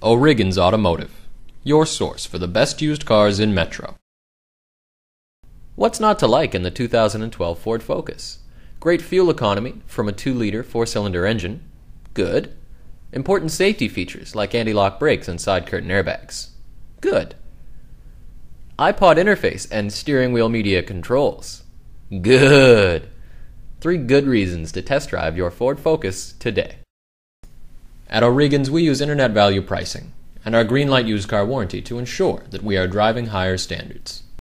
O'Riggins Automotive, your source for the best used cars in Metro. What's not to like in the 2012 Ford Focus? Great fuel economy from a 2 liter 4 cylinder engine. Good. Important safety features like anti lock brakes and side curtain airbags. Good. iPod interface and steering wheel media controls. Good. Three good reasons to test drive your Ford Focus today. At O'Regan's, we use internet value pricing and our Greenlight used car warranty to ensure that we are driving higher standards.